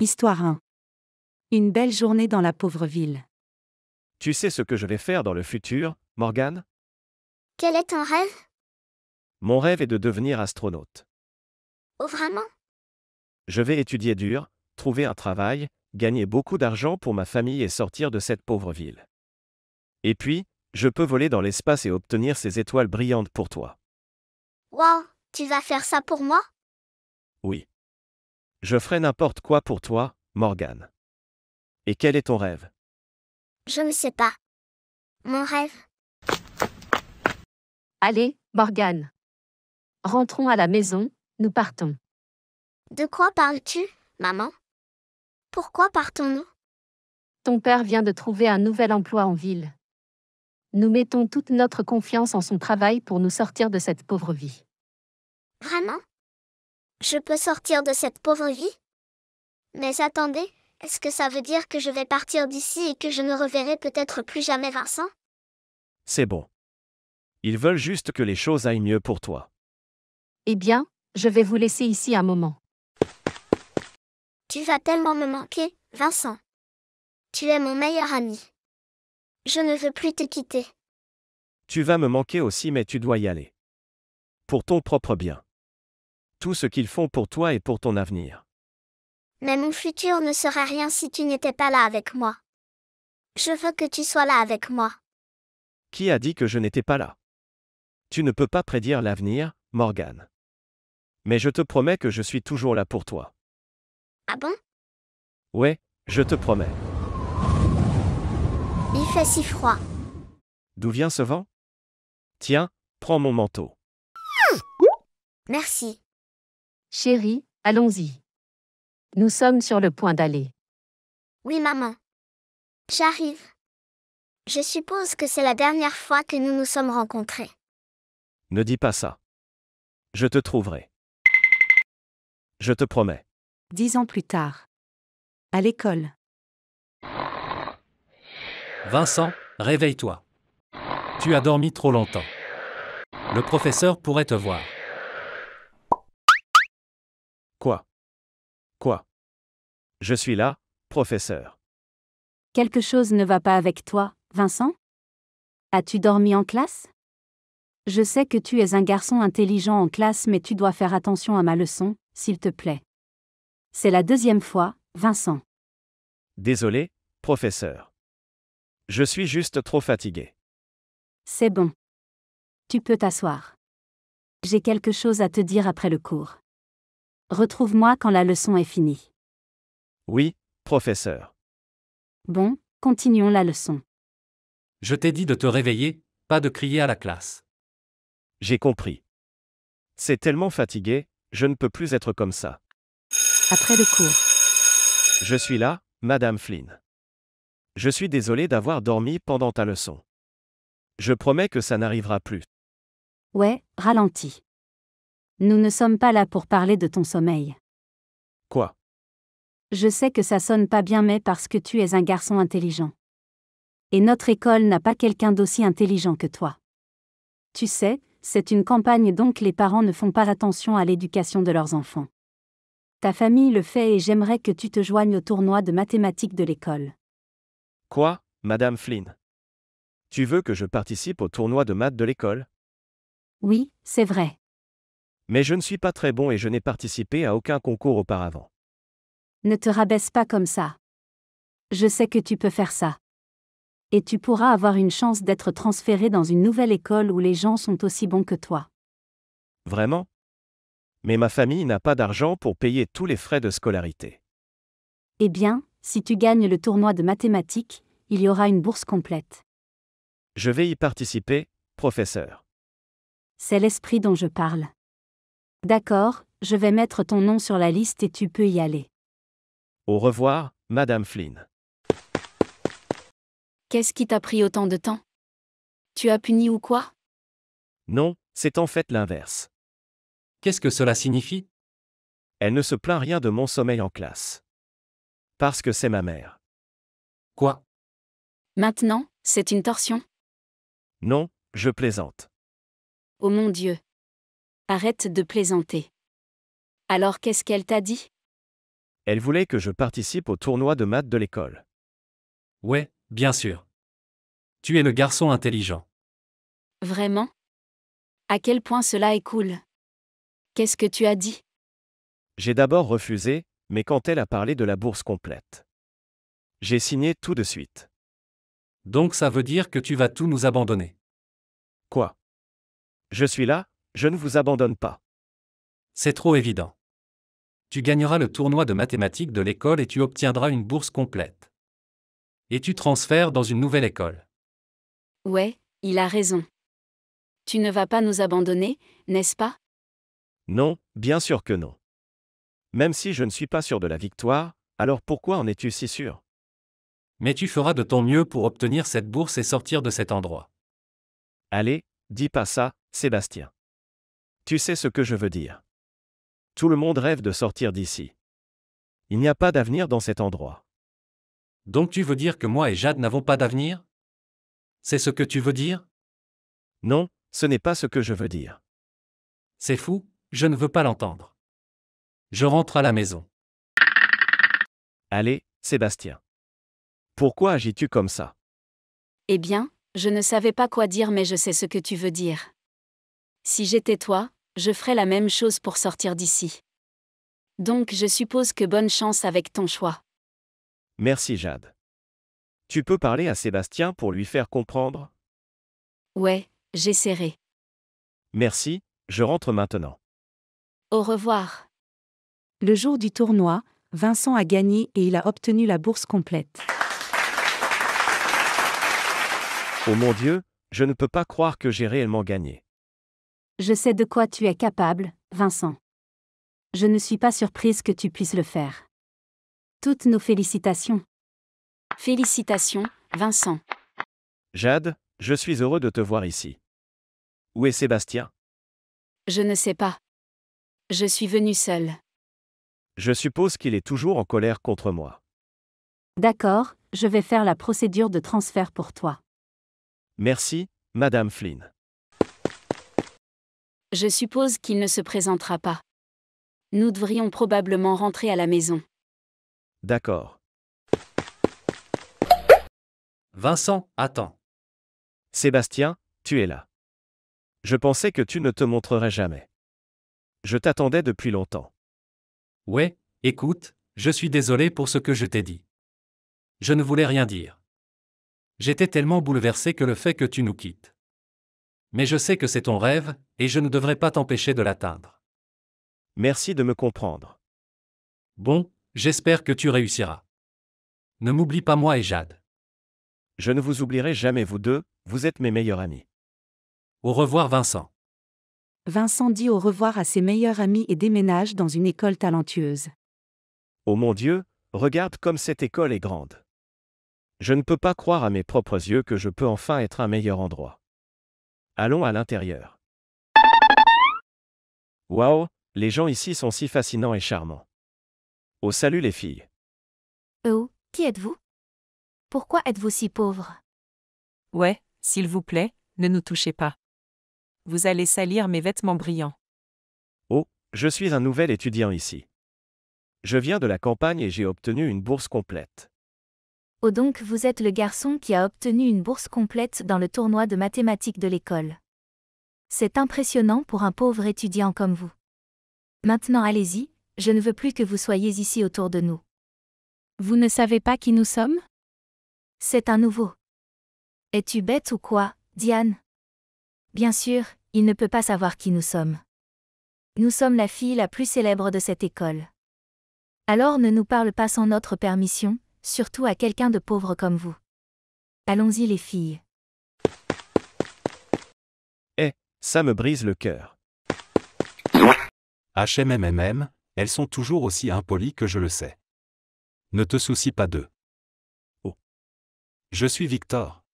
Histoire 1. Une belle journée dans la pauvre ville. Tu sais ce que je vais faire dans le futur, Morgane Quel est ton rêve Mon rêve est de devenir astronaute. Oh vraiment Je vais étudier dur, trouver un travail, gagner beaucoup d'argent pour ma famille et sortir de cette pauvre ville. Et puis, je peux voler dans l'espace et obtenir ces étoiles brillantes pour toi. Wow, tu vas faire ça pour moi Oui. Je ferai n'importe quoi pour toi, Morgane. Et quel est ton rêve Je ne sais pas. Mon rêve Allez, Morgane. Rentrons à la maison, nous partons. De quoi parles-tu, maman Pourquoi partons-nous Ton père vient de trouver un nouvel emploi en ville. Nous mettons toute notre confiance en son travail pour nous sortir de cette pauvre vie. Vraiment je peux sortir de cette pauvre vie Mais attendez, est-ce que ça veut dire que je vais partir d'ici et que je ne reverrai peut-être plus jamais Vincent C'est bon. Ils veulent juste que les choses aillent mieux pour toi. Eh bien, je vais vous laisser ici un moment. Tu vas tellement me manquer, Vincent. Tu es mon meilleur ami. Je ne veux plus te quitter. Tu vas me manquer aussi mais tu dois y aller. Pour ton propre bien tout ce qu'ils font pour toi et pour ton avenir. Mais mon futur ne sera rien si tu n'étais pas là avec moi. Je veux que tu sois là avec moi. Qui a dit que je n'étais pas là Tu ne peux pas prédire l'avenir, Morgane. Mais je te promets que je suis toujours là pour toi. Ah bon Ouais, je te promets. Il fait si froid. D'où vient ce vent Tiens, prends mon manteau. Merci. Chérie, allons-y. Nous sommes sur le point d'aller. Oui, maman. J'arrive. Je suppose que c'est la dernière fois que nous nous sommes rencontrés. Ne dis pas ça. Je te trouverai. Je te promets. Dix ans plus tard. À l'école. Vincent, réveille-toi. Tu as dormi trop longtemps. Le professeur pourrait te voir. Je suis là, professeur. Quelque chose ne va pas avec toi, Vincent As-tu dormi en classe Je sais que tu es un garçon intelligent en classe, mais tu dois faire attention à ma leçon, s'il te plaît. C'est la deuxième fois, Vincent. Désolé, professeur. Je suis juste trop fatigué. C'est bon. Tu peux t'asseoir. J'ai quelque chose à te dire après le cours. Retrouve-moi quand la leçon est finie. Oui, professeur. Bon, continuons la leçon. Je t'ai dit de te réveiller, pas de crier à la classe. J'ai compris. C'est tellement fatigué, je ne peux plus être comme ça. Après le cours. Je suis là, Madame Flynn. Je suis désolé d'avoir dormi pendant ta leçon. Je promets que ça n'arrivera plus. Ouais, ralenti. Nous ne sommes pas là pour parler de ton sommeil. Quoi je sais que ça sonne pas bien mais parce que tu es un garçon intelligent. Et notre école n'a pas quelqu'un d'aussi intelligent que toi. Tu sais, c'est une campagne donc les parents ne font pas attention à l'éducation de leurs enfants. Ta famille le fait et j'aimerais que tu te joignes au tournoi de mathématiques de l'école. Quoi, Madame Flynn Tu veux que je participe au tournoi de maths de l'école Oui, c'est vrai. Mais je ne suis pas très bon et je n'ai participé à aucun concours auparavant. Ne te rabaisse pas comme ça. Je sais que tu peux faire ça. Et tu pourras avoir une chance d'être transféré dans une nouvelle école où les gens sont aussi bons que toi. Vraiment Mais ma famille n'a pas d'argent pour payer tous les frais de scolarité. Eh bien, si tu gagnes le tournoi de mathématiques, il y aura une bourse complète. Je vais y participer, professeur. C'est l'esprit dont je parle. D'accord, je vais mettre ton nom sur la liste et tu peux y aller. Au revoir, Madame Flynn. Qu'est-ce qui t'a pris autant de temps Tu as puni ou quoi Non, c'est en fait l'inverse. Qu'est-ce que cela signifie Elle ne se plaint rien de mon sommeil en classe. Parce que c'est ma mère. Quoi Maintenant, c'est une torsion Non, je plaisante. Oh mon Dieu. Arrête de plaisanter. Alors qu'est-ce qu'elle t'a dit elle voulait que je participe au tournoi de maths de l'école. Ouais, bien sûr. Tu es le garçon intelligent. Vraiment À quel point cela est cool Qu'est-ce que tu as dit J'ai d'abord refusé, mais quand elle a parlé de la bourse complète. J'ai signé tout de suite. Donc ça veut dire que tu vas tout nous abandonner. Quoi Je suis là, je ne vous abandonne pas. C'est trop évident tu gagneras le tournoi de mathématiques de l'école et tu obtiendras une bourse complète. Et tu transfères dans une nouvelle école. Ouais, il a raison. Tu ne vas pas nous abandonner, n'est-ce pas Non, bien sûr que non. Même si je ne suis pas sûr de la victoire, alors pourquoi en es-tu si sûr Mais tu feras de ton mieux pour obtenir cette bourse et sortir de cet endroit. Allez, dis pas ça, Sébastien. Tu sais ce que je veux dire. Tout le monde rêve de sortir d'ici. Il n'y a pas d'avenir dans cet endroit. Donc tu veux dire que moi et Jade n'avons pas d'avenir C'est ce que tu veux dire Non, ce n'est pas ce que je veux dire. C'est fou, je ne veux pas l'entendre. Je rentre à la maison. Allez, Sébastien. Pourquoi agis-tu comme ça Eh bien, je ne savais pas quoi dire mais je sais ce que tu veux dire. Si j'étais toi, je ferai la même chose pour sortir d'ici. Donc je suppose que bonne chance avec ton choix. Merci Jade. Tu peux parler à Sébastien pour lui faire comprendre Ouais, j'essaierai. Merci, je rentre maintenant. Au revoir. Le jour du tournoi, Vincent a gagné et il a obtenu la bourse complète. Oh mon Dieu, je ne peux pas croire que j'ai réellement gagné. Je sais de quoi tu es capable, Vincent. Je ne suis pas surprise que tu puisses le faire. Toutes nos félicitations. Félicitations, Vincent. Jade, je suis heureux de te voir ici. Où est Sébastien Je ne sais pas. Je suis venu seul. Je suppose qu'il est toujours en colère contre moi. D'accord, je vais faire la procédure de transfert pour toi. Merci, Madame Flynn. Je suppose qu'il ne se présentera pas. Nous devrions probablement rentrer à la maison. D'accord. Vincent, attends. Sébastien, tu es là. Je pensais que tu ne te montrerais jamais. Je t'attendais depuis longtemps. Ouais, écoute, je suis désolé pour ce que je t'ai dit. Je ne voulais rien dire. J'étais tellement bouleversé que le fait que tu nous quittes. Mais je sais que c'est ton rêve, et je ne devrais pas t'empêcher de l'atteindre. Merci de me comprendre. Bon, j'espère que tu réussiras. Ne m'oublie pas moi et Jade. Je ne vous oublierai jamais vous deux, vous êtes mes meilleurs amis. Au revoir Vincent. Vincent dit au revoir à ses meilleurs amis et déménage dans une école talentueuse. Oh mon Dieu, regarde comme cette école est grande. Je ne peux pas croire à mes propres yeux que je peux enfin être un meilleur endroit. Allons à l'intérieur. Waouh, les gens ici sont si fascinants et charmants. Oh salut les filles. Oh, qui êtes-vous Pourquoi êtes-vous si pauvre Ouais, s'il vous plaît, ne nous touchez pas. Vous allez salir mes vêtements brillants. Oh, je suis un nouvel étudiant ici. Je viens de la campagne et j'ai obtenu une bourse complète. Oh donc vous êtes le garçon qui a obtenu une bourse complète dans le tournoi de mathématiques de l'école. C'est impressionnant pour un pauvre étudiant comme vous. Maintenant allez-y, je ne veux plus que vous soyez ici autour de nous. Vous ne savez pas qui nous sommes C'est un nouveau. Es-tu bête ou quoi, Diane Bien sûr, il ne peut pas savoir qui nous sommes. Nous sommes la fille la plus célèbre de cette école. Alors ne nous parle pas sans notre permission, surtout à quelqu'un de pauvre comme vous. Allons-y les filles. Eh, ça me brise le cœur. HMMMM, elles sont toujours aussi impolies que je le sais. Ne te soucie pas d'eux. Oh. Je suis Victor.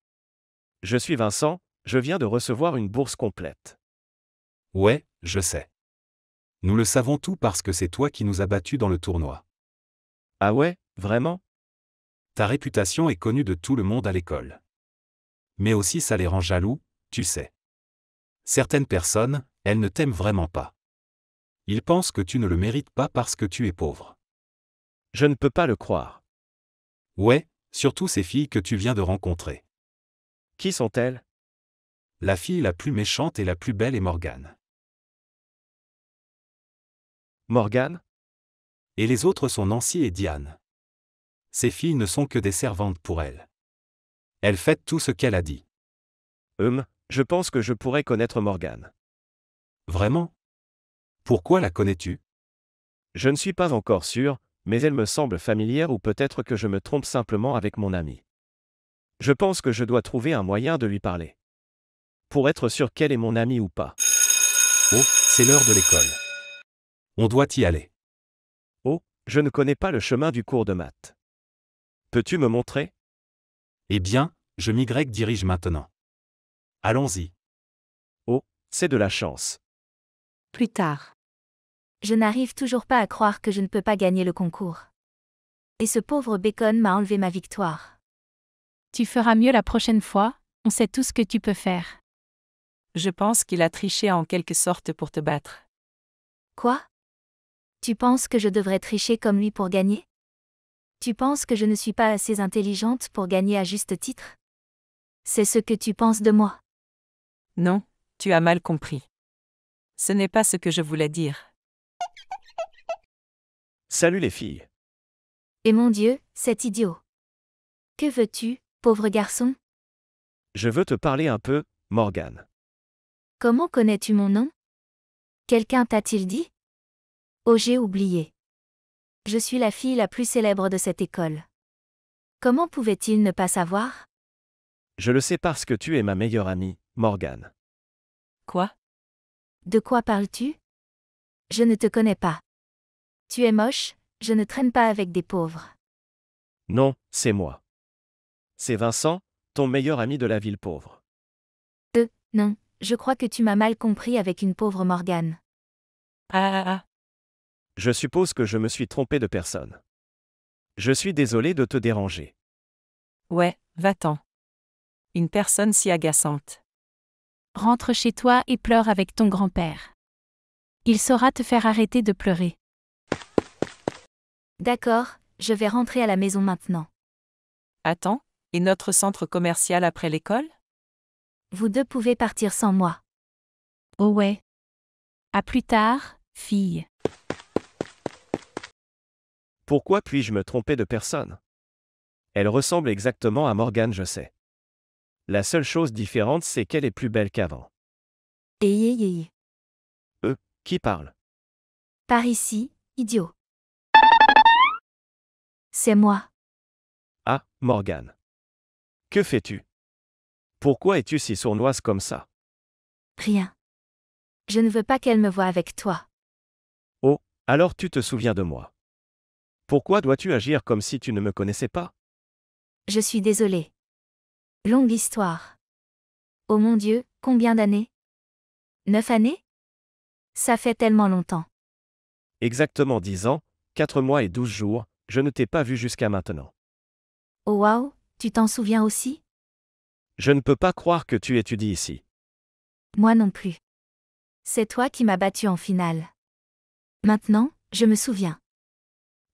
Je suis Vincent, je viens de recevoir une bourse complète. Ouais, je sais. Nous le savons tout parce que c'est toi qui nous as battus dans le tournoi. Ah ouais, vraiment ta réputation est connue de tout le monde à l'école. Mais aussi ça les rend jaloux, tu sais. Certaines personnes, elles ne t'aiment vraiment pas. Ils pensent que tu ne le mérites pas parce que tu es pauvre. Je ne peux pas le croire. Ouais, surtout ces filles que tu viens de rencontrer. Qui sont-elles La fille la plus méchante et la plus belle est Morgane. Morgane Et les autres sont Nancy et Diane ses filles ne sont que des servantes pour elle. Elle fait tout ce qu'elle a dit. Hum, je pense que je pourrais connaître Morgane. Vraiment Pourquoi la connais-tu Je ne suis pas encore sûr, mais elle me semble familière ou peut-être que je me trompe simplement avec mon amie. Je pense que je dois trouver un moyen de lui parler. Pour être sûr qu'elle est mon amie ou pas. Oh, c'est l'heure de l'école. On doit y aller. Oh, je ne connais pas le chemin du cours de maths. Peux-tu me montrer Eh bien, je m'y dirige maintenant. Allons-y. Oh, c'est de la chance. Plus tard. Je n'arrive toujours pas à croire que je ne peux pas gagner le concours. Et ce pauvre bacon m'a enlevé ma victoire. Tu feras mieux la prochaine fois, on sait tout ce que tu peux faire. Je pense qu'il a triché en quelque sorte pour te battre. Quoi Tu penses que je devrais tricher comme lui pour gagner tu penses que je ne suis pas assez intelligente pour gagner à juste titre C'est ce que tu penses de moi. Non, tu as mal compris. Ce n'est pas ce que je voulais dire. Salut les filles. Et mon Dieu, cet idiot. Que veux-tu, pauvre garçon Je veux te parler un peu, Morgane. Comment connais-tu mon nom Quelqu'un t'a-t-il dit Oh j'ai oublié. Je suis la fille la plus célèbre de cette école. Comment pouvait-il ne pas savoir Je le sais parce que tu es ma meilleure amie, Morgane. Quoi De quoi parles-tu Je ne te connais pas. Tu es moche, je ne traîne pas avec des pauvres. Non, c'est moi. C'est Vincent, ton meilleur ami de la ville pauvre. Euh, non, je crois que tu m'as mal compris avec une pauvre Morgane. Ah ah ah. Je suppose que je me suis trompé de personne. Je suis désolé de te déranger. Ouais, va-t'en. Une personne si agaçante. Rentre chez toi et pleure avec ton grand-père. Il saura te faire arrêter de pleurer. D'accord, je vais rentrer à la maison maintenant. Attends, et notre centre commercial après l'école Vous deux pouvez partir sans moi. Oh ouais. À plus tard, fille. Pourquoi puis-je me tromper de personne Elle ressemble exactement à Morgane, je sais. La seule chose différente, c'est qu'elle est plus belle qu'avant. Eh, eh, eh, eh. Euh, qui parle Par ici, idiot. C'est moi. Ah, Morgane. Que fais-tu Pourquoi es-tu si sournoise comme ça Rien. Je ne veux pas qu'elle me voie avec toi. Oh, alors tu te souviens de moi. Pourquoi dois-tu agir comme si tu ne me connaissais pas Je suis désolé. Longue histoire. Oh mon Dieu, combien d'années Neuf années Ça fait tellement longtemps. Exactement dix ans, quatre mois et douze jours, je ne t'ai pas vu jusqu'à maintenant. Oh waouh, tu t'en souviens aussi Je ne peux pas croire que tu étudies ici. Moi non plus. C'est toi qui m'as battu en finale. Maintenant, je me souviens.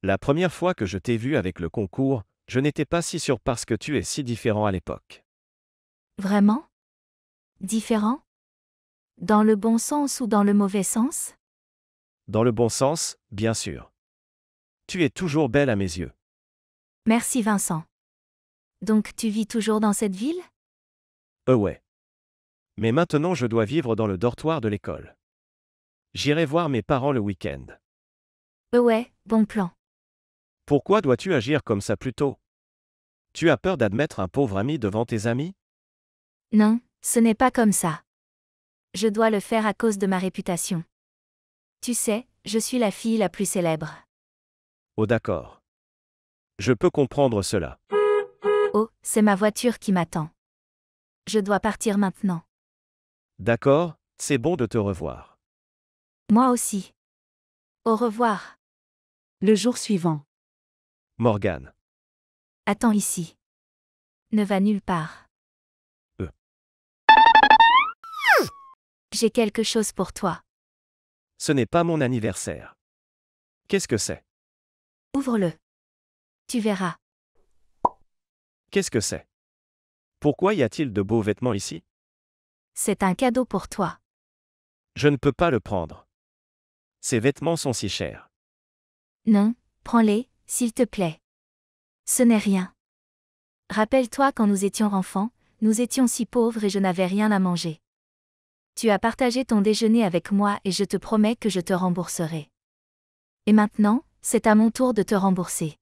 La première fois que je t'ai vu avec le concours, je n'étais pas si sûr parce que tu es si différent à l'époque. Vraiment Différent Dans le bon sens ou dans le mauvais sens Dans le bon sens, bien sûr. Tu es toujours belle à mes yeux. Merci Vincent. Donc tu vis toujours dans cette ville Euh ouais. Mais maintenant je dois vivre dans le dortoir de l'école. J'irai voir mes parents le week-end. Euh ouais, bon plan. Pourquoi dois-tu agir comme ça plutôt Tu as peur d'admettre un pauvre ami devant tes amis Non, ce n'est pas comme ça. Je dois le faire à cause de ma réputation. Tu sais, je suis la fille la plus célèbre. Oh d'accord. Je peux comprendre cela. Oh, c'est ma voiture qui m'attend. Je dois partir maintenant. D'accord, c'est bon de te revoir. Moi aussi. Au revoir. Le jour suivant. Morgane. Attends ici. Ne va nulle part. Euh. J'ai quelque chose pour toi. Ce n'est pas mon anniversaire. Qu'est-ce que c'est Ouvre-le. Tu verras. Qu'est-ce que c'est Pourquoi y a-t-il de beaux vêtements ici C'est un cadeau pour toi. Je ne peux pas le prendre. Ces vêtements sont si chers. Non, prends-les, s'il te plaît. Ce n'est rien. Rappelle-toi quand nous étions enfants, nous étions si pauvres et je n'avais rien à manger. Tu as partagé ton déjeuner avec moi et je te promets que je te rembourserai. Et maintenant, c'est à mon tour de te rembourser.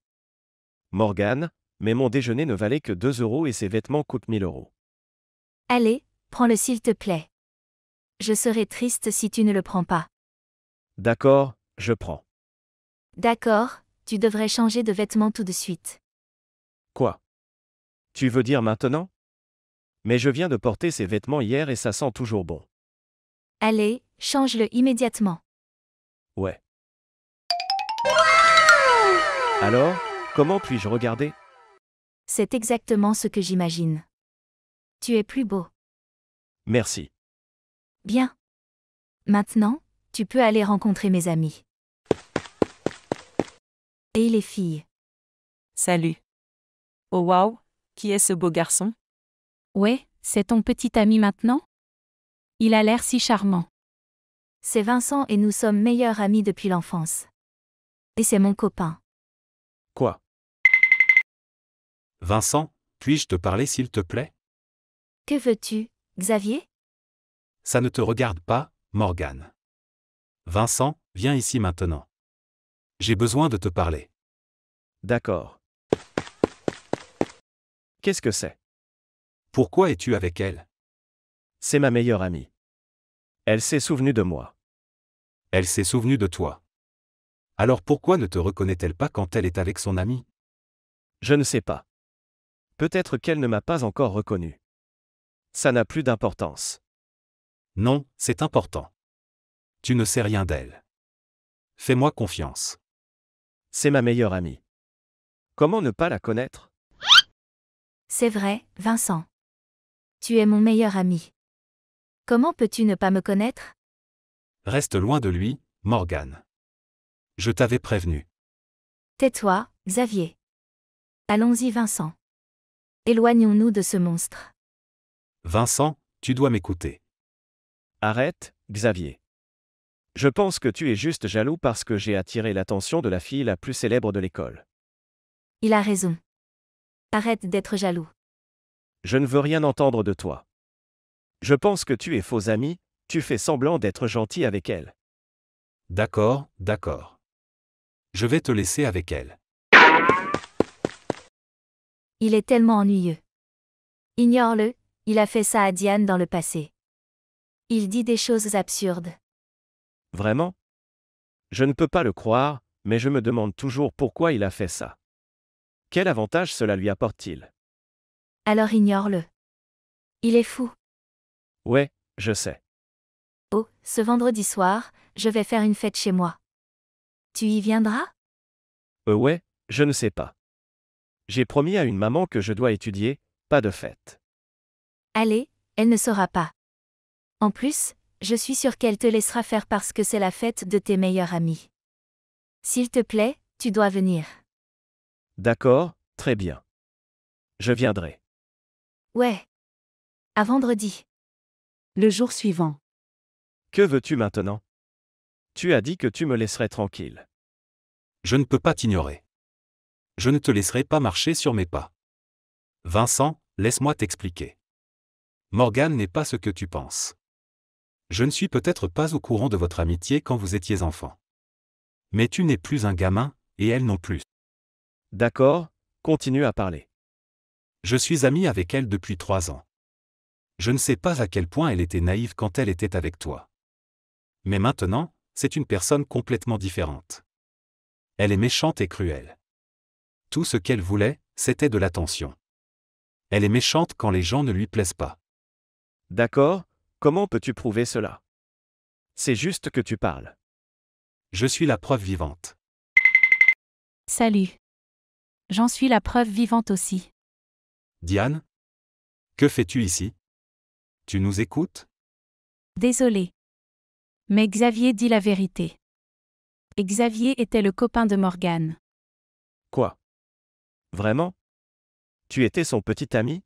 Morgane, mais mon déjeuner ne valait que 2 euros et ses vêtements coûtent 1000 euros. Allez, prends-le s'il te plaît. Je serai triste si tu ne le prends pas. D'accord, je prends. D'accord, tu devrais changer de vêtements tout de suite. Quoi Tu veux dire maintenant Mais je viens de porter ces vêtements hier et ça sent toujours bon. Allez, change-le immédiatement. Ouais. Alors, comment puis-je regarder C'est exactement ce que j'imagine. Tu es plus beau. Merci. Bien. Maintenant, tu peux aller rencontrer mes amis. Et les filles. Salut. Oh wow, qui est ce beau garçon Ouais, c'est ton petit ami maintenant Il a l'air si charmant. C'est Vincent et nous sommes meilleurs amis depuis l'enfance. Et c'est mon copain. Quoi Vincent, puis-je te parler s'il te plaît Que veux-tu, Xavier Ça ne te regarde pas, Morgane. Vincent, viens ici maintenant. J'ai besoin de te parler. D'accord. Qu'est-ce que c'est Pourquoi es-tu avec elle C'est ma meilleure amie. Elle s'est souvenue de moi. Elle s'est souvenue de toi. Alors pourquoi ne te reconnaît-elle pas quand elle est avec son amie Je ne sais pas. Peut-être qu'elle ne m'a pas encore reconnue. Ça n'a plus d'importance. Non, c'est important. Tu ne sais rien d'elle. Fais-moi confiance. C'est ma meilleure amie. Comment ne pas la connaître C'est vrai, Vincent. Tu es mon meilleur ami. Comment peux-tu ne pas me connaître Reste loin de lui, Morgane. Je t'avais prévenu. Tais-toi, Xavier. Allons-y, Vincent. Éloignons-nous de ce monstre. Vincent, tu dois m'écouter. Arrête, Xavier. Je pense que tu es juste jaloux parce que j'ai attiré l'attention de la fille la plus célèbre de l'école. Il a raison. Arrête d'être jaloux. Je ne veux rien entendre de toi. Je pense que tu es faux ami, tu fais semblant d'être gentil avec elle. D'accord, d'accord. Je vais te laisser avec elle. Il est tellement ennuyeux. Ignore-le, il a fait ça à Diane dans le passé. Il dit des choses absurdes. Vraiment Je ne peux pas le croire, mais je me demande toujours pourquoi il a fait ça. Quel avantage cela lui apporte-t-il Alors ignore-le. Il est fou. Ouais, je sais. Oh, ce vendredi soir, je vais faire une fête chez moi. Tu y viendras Euh ouais, je ne sais pas. J'ai promis à une maman que je dois étudier, pas de fête. Allez, elle ne saura pas. En plus, je suis sûre qu'elle te laissera faire parce que c'est la fête de tes meilleurs amis. S'il te plaît, tu dois venir. D'accord, très bien. Je viendrai. Ouais. À vendredi. Le jour suivant. Que veux-tu maintenant Tu as dit que tu me laisserais tranquille. Je ne peux pas t'ignorer. Je ne te laisserai pas marcher sur mes pas. Vincent, laisse-moi t'expliquer. Morgane n'est pas ce que tu penses. Je ne suis peut-être pas au courant de votre amitié quand vous étiez enfant. Mais tu n'es plus un gamin, et elle non plus. D'accord, continue à parler. Je suis ami avec elle depuis trois ans. Je ne sais pas à quel point elle était naïve quand elle était avec toi. Mais maintenant, c'est une personne complètement différente. Elle est méchante et cruelle. Tout ce qu'elle voulait, c'était de l'attention. Elle est méchante quand les gens ne lui plaisent pas. D'accord, Comment peux-tu prouver cela C'est juste que tu parles. Je suis la preuve vivante. Salut. J'en suis la preuve vivante aussi. Diane Que fais-tu ici Tu nous écoutes Désolé. Mais Xavier dit la vérité. Xavier était le copain de Morgane. Quoi Vraiment Tu étais son petit ami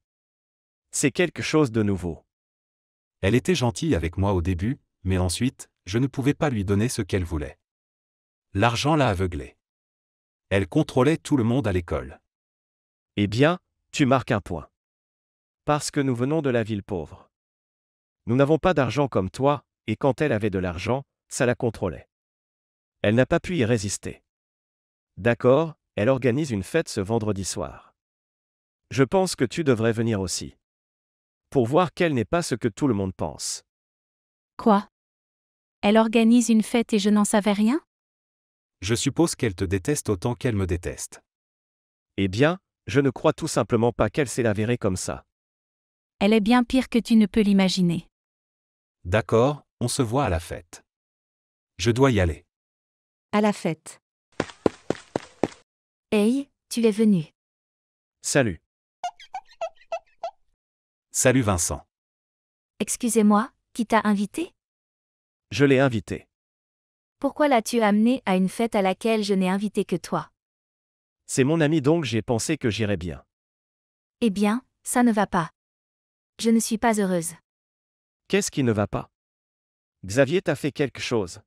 C'est quelque chose de nouveau. Elle était gentille avec moi au début, mais ensuite, je ne pouvais pas lui donner ce qu'elle voulait. L'argent l'a aveuglée. Elle contrôlait tout le monde à l'école. Eh bien, tu marques un point. Parce que nous venons de la ville pauvre. Nous n'avons pas d'argent comme toi, et quand elle avait de l'argent, ça la contrôlait. Elle n'a pas pu y résister. D'accord, elle organise une fête ce vendredi soir. Je pense que tu devrais venir aussi pour voir qu'elle n'est pas ce que tout le monde pense. Quoi Elle organise une fête et je n'en savais rien Je suppose qu'elle te déteste autant qu'elle me déteste. Eh bien, je ne crois tout simplement pas qu'elle s'est avérée comme ça. Elle est bien pire que tu ne peux l'imaginer. D'accord, on se voit à la fête. Je dois y aller. À la fête. Hey, tu es venu. Salut. Salut Vincent. Excusez-moi, qui t'a invité Je l'ai invité. Pourquoi l'as-tu amené à une fête à laquelle je n'ai invité que toi C'est mon ami donc j'ai pensé que j'irais bien. Eh bien, ça ne va pas. Je ne suis pas heureuse. Qu'est-ce qui ne va pas Xavier t'a fait quelque chose.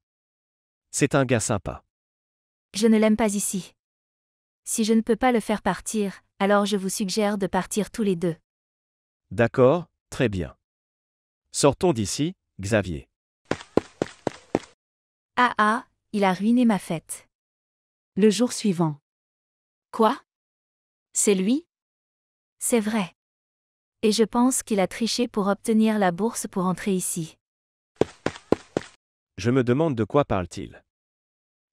C'est un gars sympa. Je ne l'aime pas ici. Si je ne peux pas le faire partir, alors je vous suggère de partir tous les deux. D'accord, très bien. Sortons d'ici, Xavier. Ah ah, il a ruiné ma fête. Le jour suivant. Quoi C'est lui C'est vrai. Et je pense qu'il a triché pour obtenir la bourse pour entrer ici. Je me demande de quoi parle-t-il.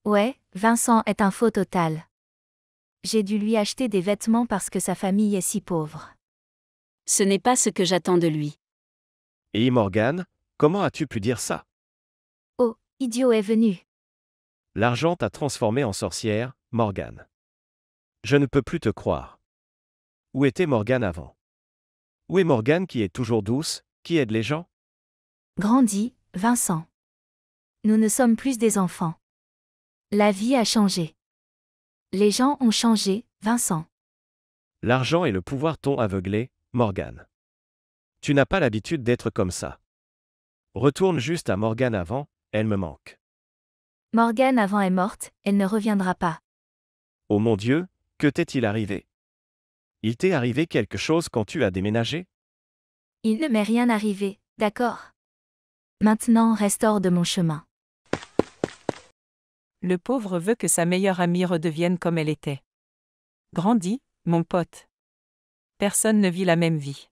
Ouais, Vincent est un faux total. J'ai dû lui acheter des vêtements parce que sa famille est si pauvre. Ce n'est pas ce que j'attends de lui. Et Morgan, comment as-tu pu dire ça Oh, idiot est venu. L'argent t'a transformé en sorcière, Morgan. Je ne peux plus te croire. Où était Morgan avant Où est Morgan qui est toujours douce, qui aide les gens Grandi, Vincent. Nous ne sommes plus des enfants. La vie a changé. Les gens ont changé, Vincent. L'argent et le pouvoir t'ont aveuglé, Morgane. Tu n'as pas l'habitude d'être comme ça. Retourne juste à Morgane avant, elle me manque. Morgane avant est morte, elle ne reviendra pas. Oh mon Dieu, que t'est-il arrivé Il t'est arrivé quelque chose quand tu as déménagé Il ne m'est rien arrivé, d'accord. Maintenant, reste hors de mon chemin. Le pauvre veut que sa meilleure amie redevienne comme elle était. Grandis, mon pote personne ne vit la même vie.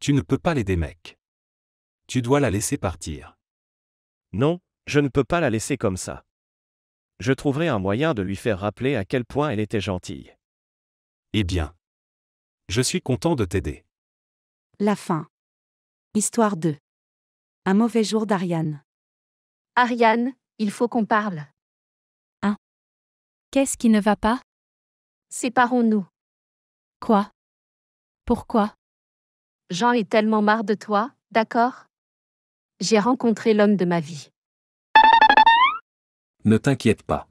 Tu ne peux pas l'aider, mec. Tu dois la laisser partir. Non, je ne peux pas la laisser comme ça. Je trouverai un moyen de lui faire rappeler à quel point elle était gentille. Eh bien. Je suis content de t'aider. La fin. Histoire 2. Un mauvais jour d'Ariane. Ariane, il faut qu'on parle. Hein Qu'est-ce qui ne va pas Séparons-nous. Quoi Pourquoi Jean est tellement marre de toi, d'accord J'ai rencontré l'homme de ma vie. Ne t'inquiète pas.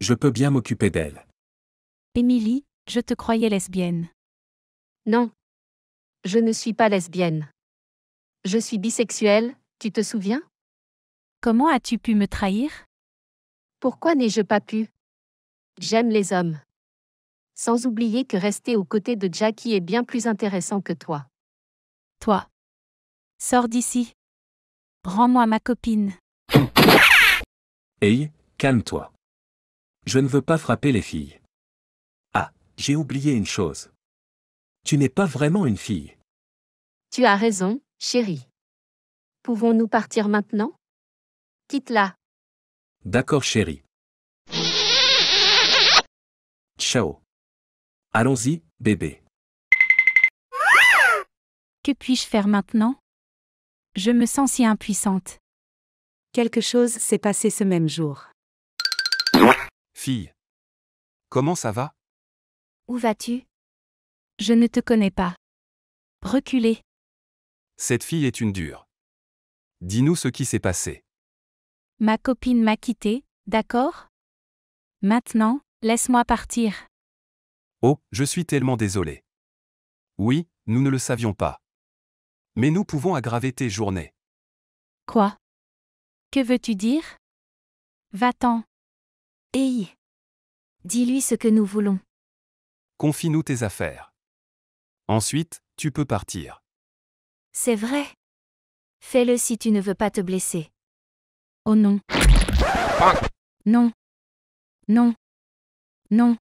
Je peux bien m'occuper d'elle. Émilie, je te croyais lesbienne. Non. Je ne suis pas lesbienne. Je suis bisexuelle, tu te souviens Comment as-tu pu me trahir Pourquoi n'ai-je pas pu J'aime les hommes sans oublier que rester aux côtés de Jackie est bien plus intéressant que toi. Toi. Sors d'ici. Rends-moi ma copine. Hey, calme-toi. Je ne veux pas frapper les filles. Ah, j'ai oublié une chose. Tu n'es pas vraiment une fille. Tu as raison, chérie. Pouvons-nous partir maintenant Quitte-la. D'accord, chérie. Ciao. Allons-y, bébé. Que puis-je faire maintenant Je me sens si impuissante. Quelque chose s'est passé ce même jour. Fille. Comment ça va Où vas-tu Je ne te connais pas. Reculez. Cette fille est une dure. Dis-nous ce qui s'est passé. Ma copine m'a quitté, d'accord Maintenant, laisse-moi partir. Oh, je suis tellement désolé. Oui, nous ne le savions pas. Mais nous pouvons aggraver tes journées. Quoi Que veux-tu dire Va-t'en. Hey Dis-lui ce que nous voulons. Confie-nous tes affaires. Ensuite, tu peux partir. C'est vrai. Fais-le si tu ne veux pas te blesser. Oh non. Hein non. Non. Non.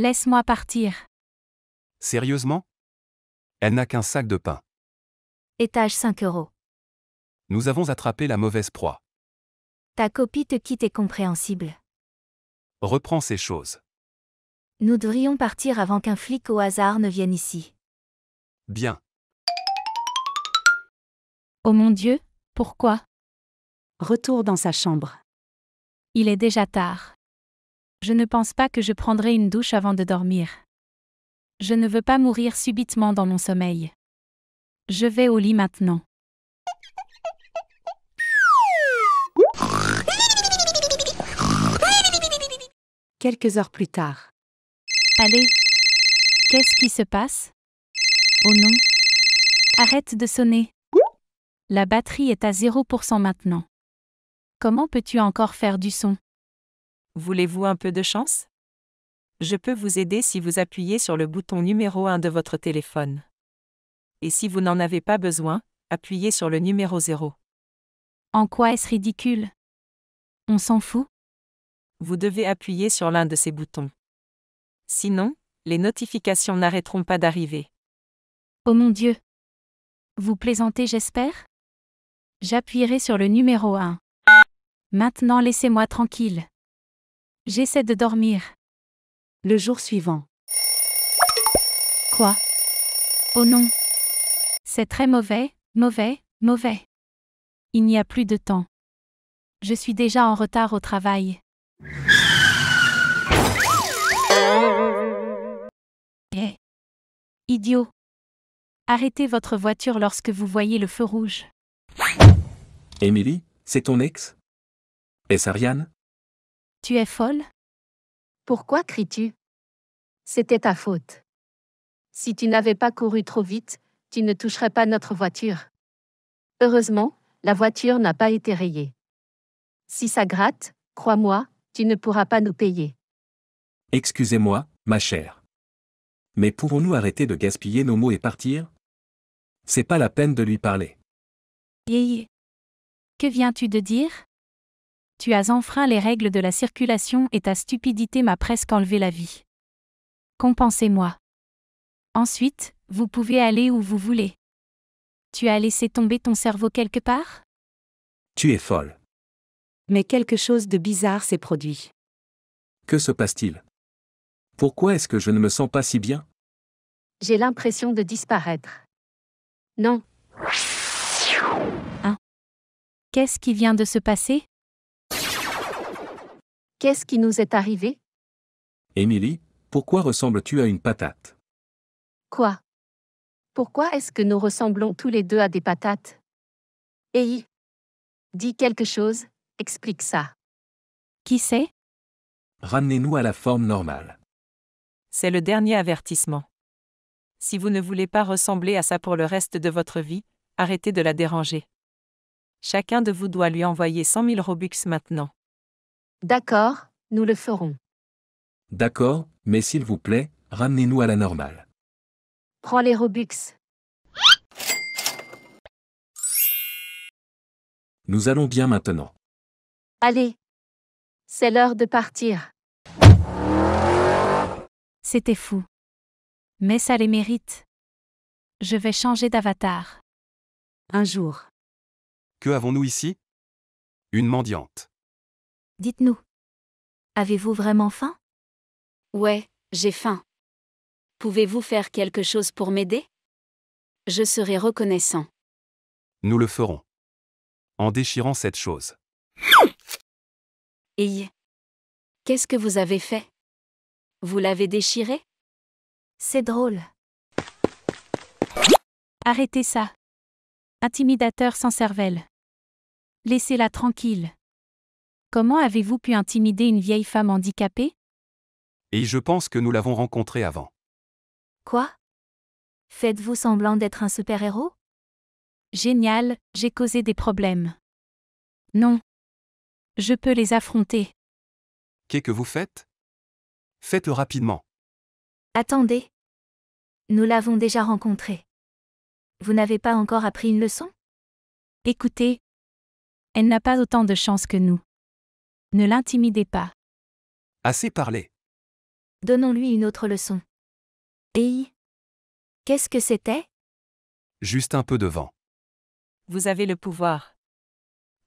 Laisse-moi partir. Sérieusement Elle n'a qu'un sac de pain. Étage 5 euros. Nous avons attrapé la mauvaise proie. Ta copie te quitte est compréhensible. Reprends ces choses. Nous devrions partir avant qu'un flic au hasard ne vienne ici. Bien. Oh mon Dieu, pourquoi Retour dans sa chambre. Il est déjà tard. Je ne pense pas que je prendrai une douche avant de dormir. Je ne veux pas mourir subitement dans mon sommeil. Je vais au lit maintenant. Quelques heures plus tard. Allez, qu'est-ce qui se passe Oh non. Arrête de sonner. La batterie est à 0% maintenant. Comment peux-tu encore faire du son Voulez-vous un peu de chance Je peux vous aider si vous appuyez sur le bouton numéro 1 de votre téléphone. Et si vous n'en avez pas besoin, appuyez sur le numéro 0. En quoi est-ce ridicule On s'en fout Vous devez appuyer sur l'un de ces boutons. Sinon, les notifications n'arrêteront pas d'arriver. Oh mon Dieu Vous plaisantez, j'espère J'appuierai sur le numéro 1. Maintenant laissez-moi tranquille. J'essaie de dormir. Le jour suivant. Quoi Oh non. C'est très mauvais, mauvais, mauvais. Il n'y a plus de temps. Je suis déjà en retard au travail. Hey. Eh. Idiot. Arrêtez votre voiture lorsque vous voyez le feu rouge. Émilie, c'est ton ex Est-ce Ariane tu es folle Pourquoi cries-tu C'était ta faute. Si tu n'avais pas couru trop vite, tu ne toucherais pas notre voiture. Heureusement, la voiture n'a pas été rayée. Si ça gratte, crois-moi, tu ne pourras pas nous payer. Excusez-moi, ma chère. Mais pouvons nous arrêter de gaspiller nos mots et partir C'est pas la peine de lui parler. Yéyé. Que viens-tu de dire tu as enfreint les règles de la circulation et ta stupidité m'a presque enlevé la vie. Compensez-moi. Ensuite, vous pouvez aller où vous voulez. Tu as laissé tomber ton cerveau quelque part Tu es folle. Mais quelque chose de bizarre s'est produit. Que se passe-t-il Pourquoi est-ce que je ne me sens pas si bien J'ai l'impression de disparaître. Non. Hein Qu'est-ce qui vient de se passer Qu'est-ce qui nous est arrivé Émilie, pourquoi ressembles-tu à une patate Quoi Pourquoi est-ce que nous ressemblons tous les deux à des patates Ei Dis quelque chose, explique ça. Qui sait Ramenez-nous à la forme normale. C'est le dernier avertissement. Si vous ne voulez pas ressembler à ça pour le reste de votre vie, arrêtez de la déranger. Chacun de vous doit lui envoyer 100 000 Robux maintenant. D'accord, nous le ferons. D'accord, mais s'il vous plaît, ramenez-nous à la normale. Prends les Robux. Nous allons bien maintenant. Allez. C'est l'heure de partir. C'était fou. Mais ça les mérite. Je vais changer d'avatar. Un jour. Que avons-nous ici Une mendiante. Dites-nous. Avez-vous vraiment faim Ouais, j'ai faim. Pouvez-vous faire quelque chose pour m'aider Je serai reconnaissant. Nous le ferons. En déchirant cette chose. Et Qu'est-ce que vous avez fait Vous l'avez déchiré C'est drôle. Arrêtez ça. Intimidateur sans cervelle. Laissez-la tranquille. Comment avez-vous pu intimider une vieille femme handicapée Et je pense que nous l'avons rencontrée avant. Quoi Faites-vous semblant d'être un super-héros Génial, j'ai causé des problèmes. Non. Je peux les affronter. Qu'est-ce que vous faites Faites rapidement. Attendez. Nous l'avons déjà rencontrée. Vous n'avez pas encore appris une leçon Écoutez. Elle n'a pas autant de chance que nous. Ne l'intimidez pas. Assez parlé. Donnons-lui une autre leçon. Et... Qu'est-ce que c'était Juste un peu de vent. Vous avez le pouvoir.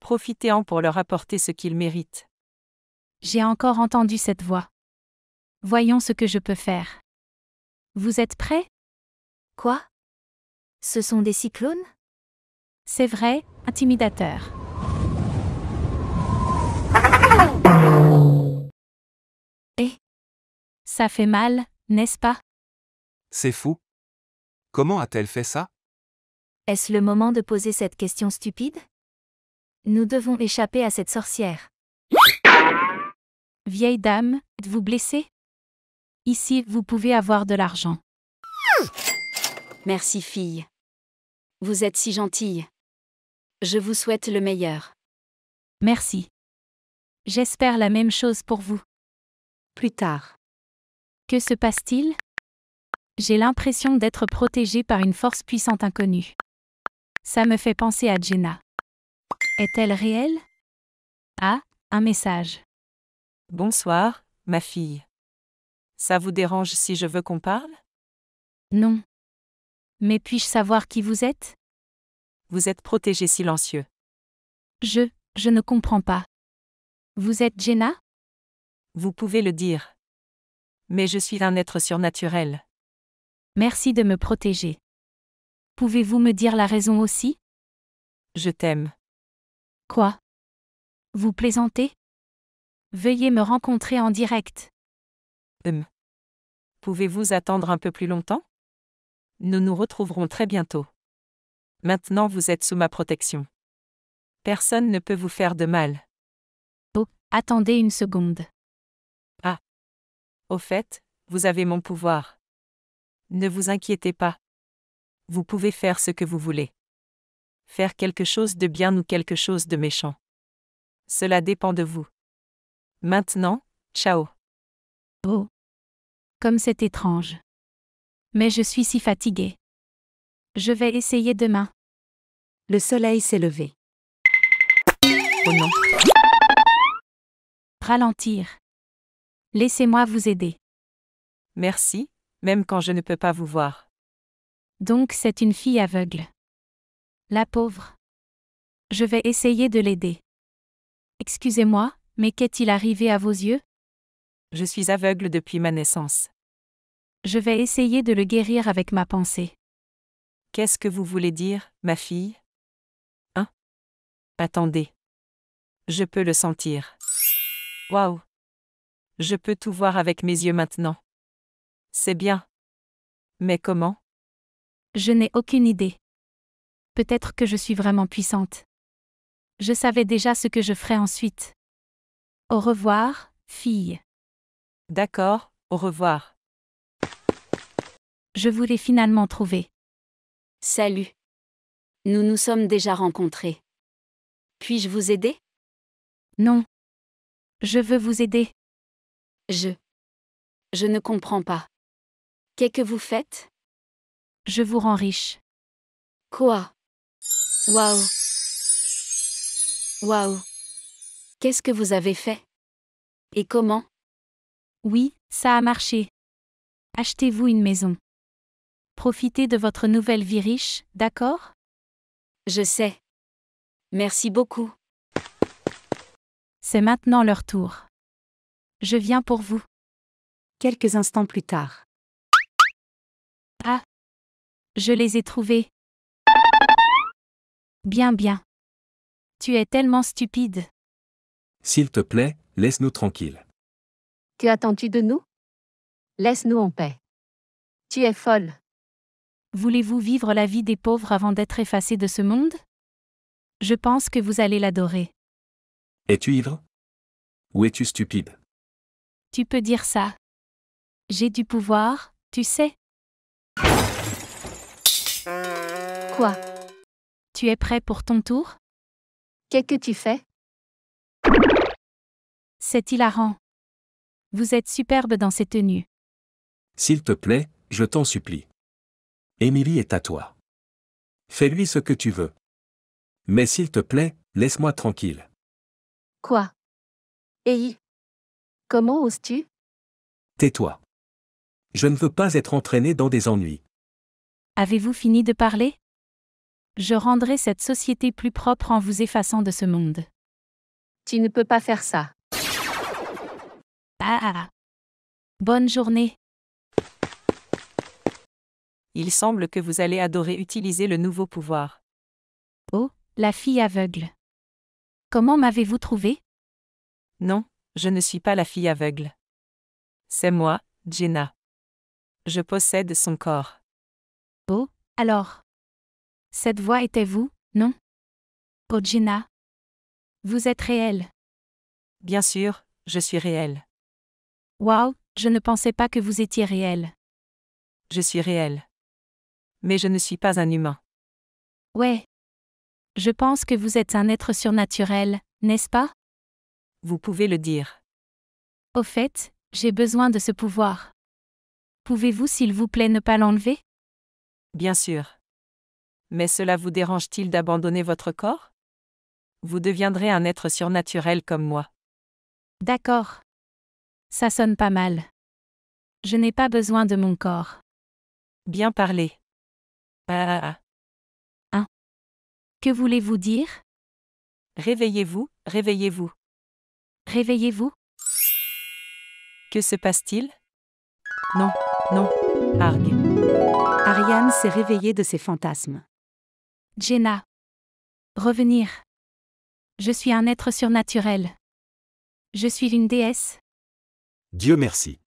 Profitez-en pour leur apporter ce qu'ils méritent. J'ai encore entendu cette voix. Voyons ce que je peux faire. Vous êtes prêts Quoi Ce sont des cyclones C'est vrai, intimidateur. Ça fait mal, n'est-ce pas C'est fou. Comment a-t-elle fait ça Est-ce le moment de poser cette question stupide Nous devons échapper à cette sorcière. Vieille dame, êtes-vous blessée Ici, vous pouvez avoir de l'argent. Merci fille. Vous êtes si gentille. Je vous souhaite le meilleur. Merci. J'espère la même chose pour vous. Plus tard. Que se passe-t-il J'ai l'impression d'être protégée par une force puissante inconnue. Ça me fait penser à Jenna. Est-elle réelle Ah, un message. Bonsoir, ma fille. Ça vous dérange si je veux qu'on parle Non. Mais puis-je savoir qui vous êtes Vous êtes protégé silencieux. Je, je ne comprends pas. Vous êtes Jenna Vous pouvez le dire mais je suis un être surnaturel. Merci de me protéger. Pouvez-vous me dire la raison aussi Je t'aime. Quoi Vous plaisantez Veuillez me rencontrer en direct. Hum. Pouvez-vous attendre un peu plus longtemps Nous nous retrouverons très bientôt. Maintenant vous êtes sous ma protection. Personne ne peut vous faire de mal. Oh, attendez une seconde. Au fait, vous avez mon pouvoir. Ne vous inquiétez pas. Vous pouvez faire ce que vous voulez. Faire quelque chose de bien ou quelque chose de méchant. Cela dépend de vous. Maintenant, ciao. Oh. Comme c'est étrange. Mais je suis si fatiguée. Je vais essayer demain. Le soleil s'est levé. Oh non. Ralentir. Laissez-moi vous aider. Merci, même quand je ne peux pas vous voir. Donc c'est une fille aveugle. La pauvre. Je vais essayer de l'aider. Excusez-moi, mais qu'est-il arrivé à vos yeux Je suis aveugle depuis ma naissance. Je vais essayer de le guérir avec ma pensée. Qu'est-ce que vous voulez dire, ma fille Hein Attendez. Je peux le sentir. Waouh je peux tout voir avec mes yeux maintenant. C'est bien. Mais comment Je n'ai aucune idée. Peut-être que je suis vraiment puissante. Je savais déjà ce que je ferais ensuite. Au revoir, fille. D'accord, au revoir. Je vous l'ai finalement trouvé. Salut. Nous nous sommes déjà rencontrés. Puis-je vous aider Non. Je veux vous aider. Je. Je ne comprends pas. Qu'est-ce que vous faites Je vous rends riche. Quoi Waouh Waouh Qu'est-ce que vous avez fait Et comment Oui, ça a marché. Achetez-vous une maison. Profitez de votre nouvelle vie riche, d'accord Je sais. Merci beaucoup. C'est maintenant leur tour. Je viens pour vous. Quelques instants plus tard. Ah Je les ai trouvés. Bien, bien. Tu es tellement stupide. S'il te plaît, laisse-nous tranquilles. Tu attends-tu de nous Laisse-nous en paix. Tu es folle. Voulez-vous vivre la vie des pauvres avant d'être effacé de ce monde Je pense que vous allez l'adorer. Es-tu ivre Ou es-tu stupide tu peux dire ça. J'ai du pouvoir, tu sais. Quoi Tu es prêt pour ton tour Qu'est-ce que tu fais C'est hilarant. Vous êtes superbe dans ces tenues. S'il te plaît, je t'en supplie. Émilie est à toi. Fais-lui ce que tu veux. Mais s'il te plaît, laisse-moi tranquille. Quoi Eh Comment oses-tu Tais-toi. Je ne veux pas être entraîné dans des ennuis. Avez-vous fini de parler Je rendrai cette société plus propre en vous effaçant de ce monde. Tu ne peux pas faire ça. Ah, ah, ah. Bonne journée. Il semble que vous allez adorer utiliser le nouveau pouvoir. Oh, la fille aveugle. Comment m'avez-vous trouvé Non, je ne suis pas la fille aveugle. C'est moi, Gina. Je possède son corps. Oh, alors. Cette voix était vous, non Oh Gina. Vous êtes réelle. Bien sûr, je suis réelle. Wow, je ne pensais pas que vous étiez réelle. Je suis réelle. Mais je ne suis pas un humain. Ouais. Je pense que vous êtes un être surnaturel, n'est-ce pas vous pouvez le dire. Au fait, j'ai besoin de ce pouvoir. Pouvez-vous s'il vous plaît ne pas l'enlever Bien sûr. Mais cela vous dérange-t-il d'abandonner votre corps Vous deviendrez un être surnaturel comme moi. D'accord. Ça sonne pas mal. Je n'ai pas besoin de mon corps. Bien parlé. Ah, ah, ah. Hein Que voulez-vous dire Réveillez-vous, réveillez-vous. Réveillez-vous. Que se passe-t-il Non, non, Arg. Ariane s'est réveillée de ses fantasmes. Jenna. Revenir. Je suis un être surnaturel. Je suis une déesse. Dieu merci.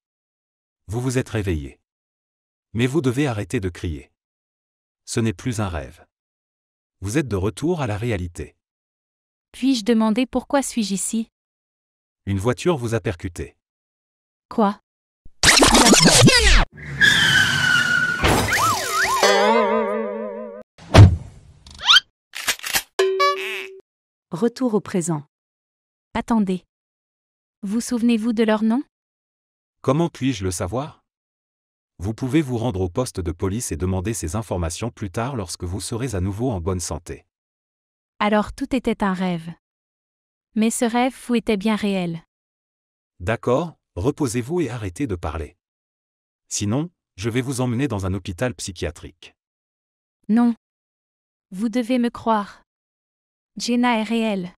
Vous vous êtes réveillée. Mais vous devez arrêter de crier. Ce n'est plus un rêve. Vous êtes de retour à la réalité. Puis-je demander pourquoi suis-je ici une voiture vous a percuté. Quoi Retour au présent. Attendez. Vous souvenez-vous de leur nom Comment puis-je le savoir Vous pouvez vous rendre au poste de police et demander ces informations plus tard lorsque vous serez à nouveau en bonne santé. Alors tout était un rêve. Mais ce rêve fou était bien réel. D'accord, reposez-vous et arrêtez de parler. Sinon, je vais vous emmener dans un hôpital psychiatrique. Non. Vous devez me croire. Jenna est réelle.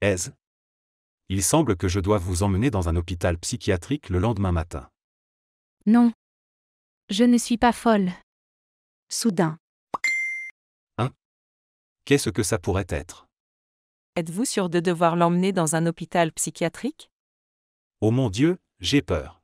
Est-ce Il semble que je dois vous emmener dans un hôpital psychiatrique le lendemain matin. Non. Je ne suis pas folle. Soudain. Hein Qu'est-ce que ça pourrait être Êtes-vous sûr de devoir l'emmener dans un hôpital psychiatrique Oh mon Dieu, j'ai peur.